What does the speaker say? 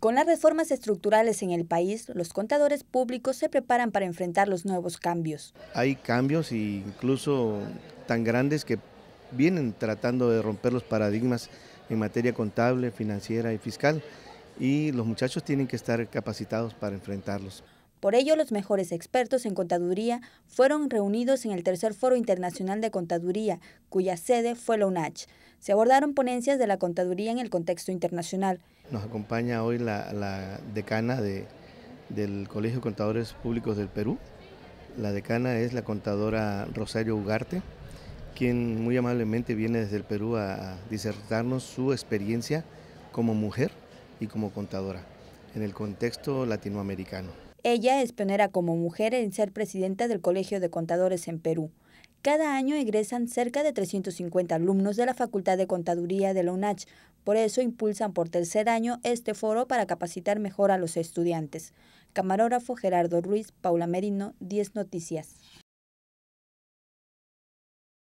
Con las reformas estructurales en el país, los contadores públicos se preparan para enfrentar los nuevos cambios. Hay cambios incluso tan grandes que vienen tratando de romper los paradigmas en materia contable, financiera y fiscal y los muchachos tienen que estar capacitados para enfrentarlos. Por ello, los mejores expertos en contaduría fueron reunidos en el tercer Foro Internacional de Contaduría, cuya sede fue la UNACH se abordaron ponencias de la contaduría en el contexto internacional. Nos acompaña hoy la, decana del Colegio de Contadores Públicos del Perú. La decana es la contadora Rosario Ugarte, quien muy amablemente viene desde el Perú a disertarnos su experiencia como mujer y como contadora en el contexto latinoamericano. Ella es pionera como mujer en ser presidenta del Colegio de Contadores en Perú. Cada año egresan cerca de 350 alumnos de la Facultad de Contaduría de la UNACH. Por eso impulsan por tercer año este foro para capacitar mejor a los estudiantes. Camarógrafo Gerardo Ruiz, Paula Merino, 10 Noticias.